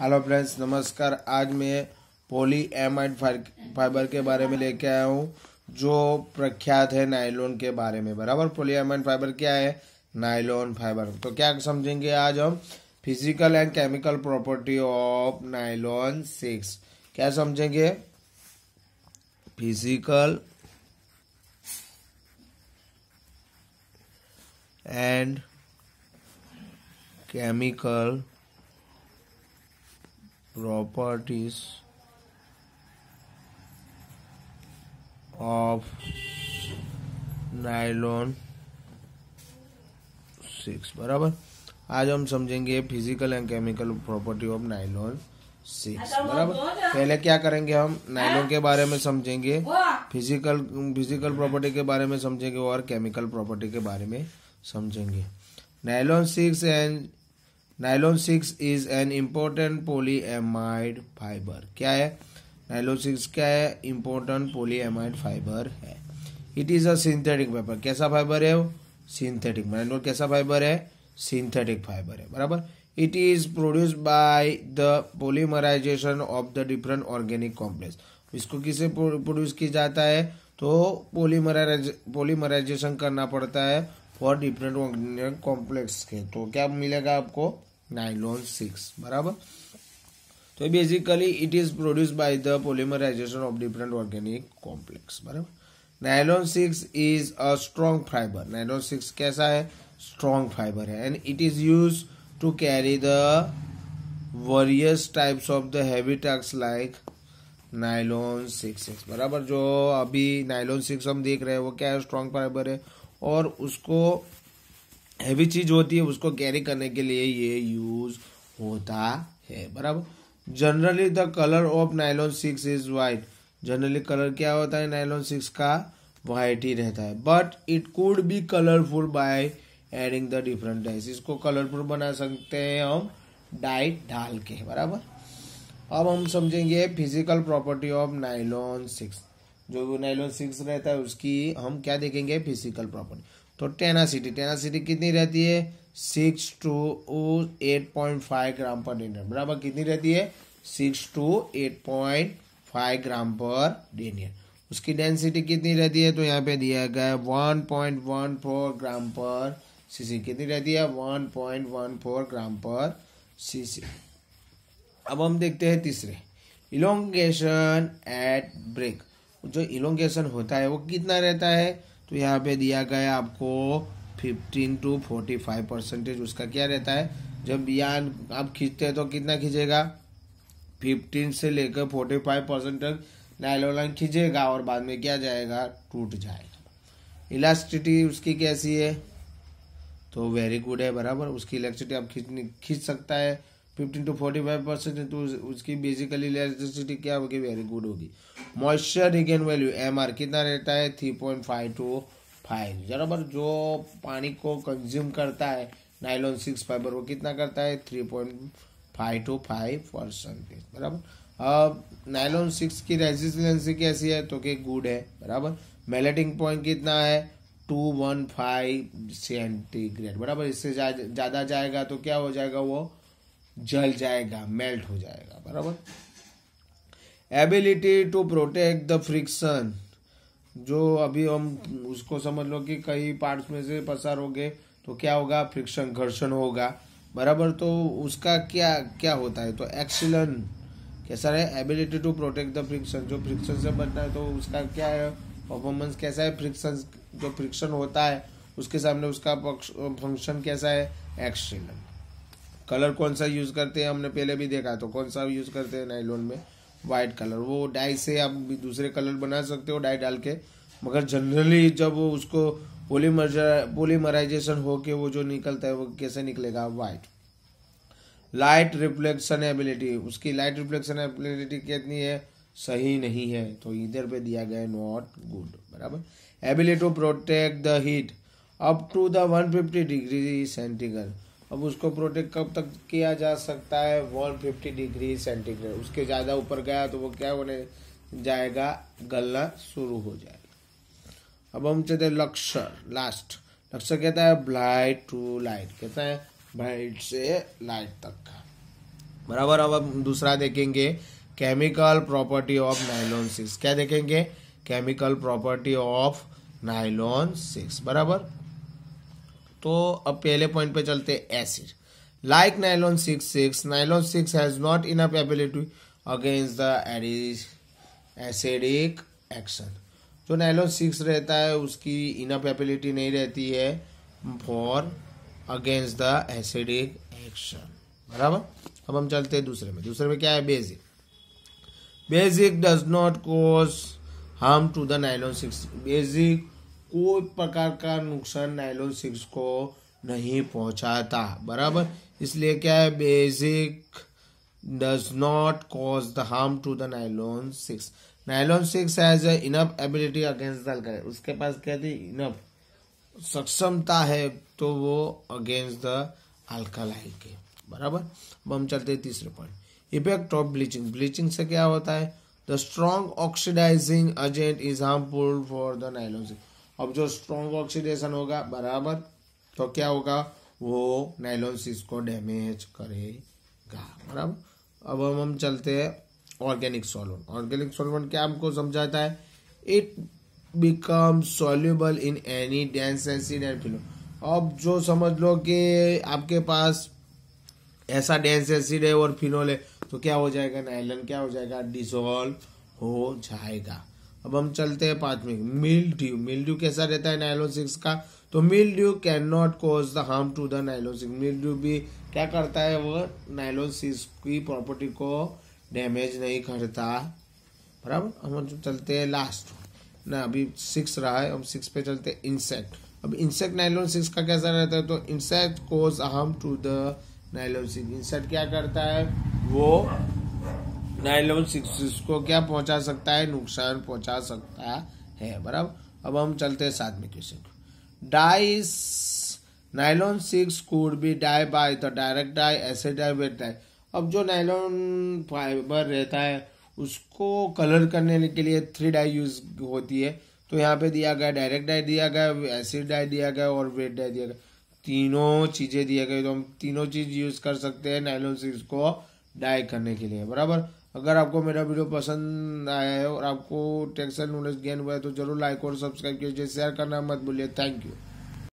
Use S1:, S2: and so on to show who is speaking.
S1: hello friends नमस्कार आज मैं पोली एमाइड फाइबर के बारे में लेके आया हूँ जो प्रख्यात है नायलॉन के बारे में बराबर पोली एमाइड फाइबर क्या है नायलॉन फाइबर तो क्या समझेंगे आज हम physical and chemical property of nylon six क्या समझेंगे physical and chemical properties of nylon six बराबर आज हम समझेंगे physical and chemical property of nylon six बराबर पहले क्या करेंगे हम नाइलॉन के बारे में समझेंगे फिजिकल फिजिकल प्रॉपर्टी के बारे में समझेंगे और केमिकल प्रॉपर्टी के बारे में समझेंगे nylon six and nylon six is an important polyamide fibre क्या है नाइलोन सिक्स क्या है इम्पोर्टेंट पोलीएमाइड फाइबर है इट इज अंथेटिक फाइबर कैसा फाइबर है वो सिंथेटिक नाइलोन कैसा फाइबर है सिंथेटिक फाइबर है बराबर it is produce by the polymerization of the different organic complex इसको किसे प्रोड्यूस किया जाता है तो पोलीमराइज पोलीमराइजेशन करना पड़ता है फॉर डिफरेंट कॉम्प्लेक्स के तो क्या मिलेगा आपको नाइलॉन सिक्स बराबर तो basically it is produce by the polymerization of different organic complex बराबर nylon six is a strong fibre nylon six कैसा है स्ट्रॉन्ग फाइबर है and it is use to carry the various types of the heavy tax like nylon six six बराबर जो अभी nylon six हम देख रहे हैं वो क्या है स्ट्रॉन्ग फाइबर है और उसको हैवी चीज होती है उसको कैरी करने के लिए ये यूज होता है बराबर generally the colour of nylon six is white generally colour क्या होता है नाइलॉन सिक्स का वाइट ही रहता है but it could be colourful by adding the different dyes इसको कलरफुल बना सकते हैं हम डाइट डाल के बराबर अब हम समझेंगे physical property of nylon six जो नाइलॉन सिक्स रहता है उसकी हम क्या देखेंगे फिजिकल प्रॉपर्टी तो टेनासिटी टेनासिटी कितनी रहती है six to eight point five gram per denier बराबर कितनी रहती है six to eight point five gram per denier उसकी डेंसिटी कितनी रहती है तो यहाँ पे दिया गया है one point one four gram per cc कितनी रहती है one point one four gram per cc अब हम देखते हैं तीसरे इलोंगेशन एट ब्रेक जो इलोंगेशन होता है वो कितना रहता है तो यहाँ पे दिया गया आपको 15 टू 45 परसेंटेज उसका क्या रहता है जब यान आप खींचते हैं तो कितना खींचेगा 15 से लेकर 45 परसेंट तक नाइलोलाइन खींचेगा और बाद में क्या जाएगा टूट जाएगा इलास्टिटी उसकी कैसी है तो वेरी गुड है बराबर उसकी इलेक्ट्रिसिटी आप खींच खींच सकता है fifteen to forty five percent है तो उसकी बेसिकली इलेक्ट्रिसिटी क्या होगी वेरी गुड होगी moisture regain value M R कितना रहता है three point five to five बराबर जो पानी को कंज्यूम करता है नाइलॉन सिक्स फाइबर वो कितना करता है three point five to five percentage बराबर अब नाइलॉन सिक्स की रेजिस्टेंसी कैसी है तो कि गुड है बराबर मेलेटिंग पॉइंट कितना है टू वन फाइव सेंटीग्रेड बराबर इससे ज़्यादा जा, जाएगा तो क्या हो जाएगा वो जल जाएगा मेल्ट हो जाएगा बराबर ability to protect the friction जो अभी हम उसको समझ लो कि कई पार्ट्स में से पसार हो गए तो क्या होगा फ्रिक्शन घर्षण होगा बराबर तो उसका क्या क्या होता है तो एक्सीलन कैसा है ability to protect the friction जो फ्रिक्शन से बचना है तो उसका क्या है परफॉर्मेंस कैसा है फ्रिक्शन जो फ्रिक्शन होता है उसके सामने उसका फंक्शन कैसा है एक्सीलन कलर कौन सा यूज़ करते हैं हमने पहले भी देखा तो कौन सा यूज़ करते हैं नाइलोन में व्हाइट कलर वो डाई से आप दूसरे कलर बना सकते हो डाई डाल के मगर जनरली जब वो उसको पोलीमर पोलीमराइजेशन होके वो जो निकलता है वो कैसे निकलेगा वाइट लाइट रिफ्लेक्शन एबिलिटी उसकी लाइट रिफ्लेक्शन एबिलिटी कितनी है सही नहीं है तो इधर पे दिया गया नॉट गुड बराबर ability to protect the heat up to the 150 degree centigrade अब उसको प्रोटेक्ट कब तक किया जा सकता है वन फिफ्टी डिग्री सेंटीग्रेड उसके ज़्यादा ऊपर गया तो वो क्या होने जाएगा गलना शुरू हो जाएगा अब हम चलते लक्ष्य लास्ट लक्ष्य कहता है ब्लाइट टू लाइट कहता है ब्लाइट से लाइट तक का बराबर अब हम दूसरा देखेंगे chemical property of nylon six क्या देखेंगे chemical property of nylon six बराबर तो अब पहले पॉइंट पे चलते हैं acid like nylon six six nylon six has not enough ability against the acidic action जो नाइलॉन सिक्स रहता है उसकी इनफ एबिलिटी नहीं रहती है for against the acidic action बराबर अब हम चलते हैं दूसरे में दूसरे में क्या है basic basic does not cause harm to the nylon six basic कोई प्रकार का नुकसान नाइलॉन सिक्स को नहीं पहुंचाता बराबर इसलिए क्या है basic does not cause the harm to the nylon six nylon six has enough ability against the उसके पास क्या थी इनफ सक्षमता है तो वो अगेंस्ट द अल्कालाइन के बराबर अब हम चलते हैं तीसरे point effect of bleaching bleaching से क्या होता है the strong oxidizing agent is harmful for the nylon six अब जो स्ट्रॉन्ग ऑक्सीडेशन होगा बराबर तो क्या होगा वो नाइलोनसिस को डैमेज करेगा बराबर अब हम हम चलते हैं ऑर्गेनिक सॉल्वेंट ऑर्गेनिक सॉल्वेंट क्या हमको समझाता है it become soluble in any dense acid and film अब जो समझ लो कि आपके पास ऐसा डेंस एसिड है और फिनोल है तो क्या हो जाएगा नाइलन क्या हो जाएगा डिसोल्व हो जाएगा अब हम चलते हैं पांचवें मिल ड्यू मिल ड्यू कैसा रहता है नाइलोन सिक्स का तो mildew can not cause the harm to the nylon six mildew भी क्या करता है वो नाइलोन सिक्स की प्रॉपर्टी को डैमेज नहीं करता बराबर हम चलते हैं लास्ट ना अभी सिक्स रहा है हम सिक्स पे चलते हैं इंसेक्ट अब इंसेक्ट नाइलोन सिक्स का कैसा रहता है तो insect cause harm to the nylon six insect क्या करता है वो नाइलॉन सिक्स को क्या पहुंचा सकता है नुकसान पहुंचा सकता है बराबर अब हम चलते हैं सातवें question dyes nylon six could be dye by the direct dye ऐसे डाई वेट डाई अब जो नाइलॉन फाइबर रहता है उसको कलर करने के लिए थ्री डाई यूज होती है तो यहाँ पे दिया गया डायरेक्ट डाई दिया गया एसिड डाई दिया गया और वेट डाई दिया गया तीनों चीज़ें दिया गया तो हम तीनों चीज़ यूज़ कर सकते हैं नाइलॉन सिक्स को डाई करने के लिए बराबर अगर आपको मेरा वीडियो पसंद आया है और आपको टेक्सल नॉलेज गेन हुआ है तो जरूर लाइक और सब्सक्राइब कीजिए शेयर करना मत भूलिए थैंक यू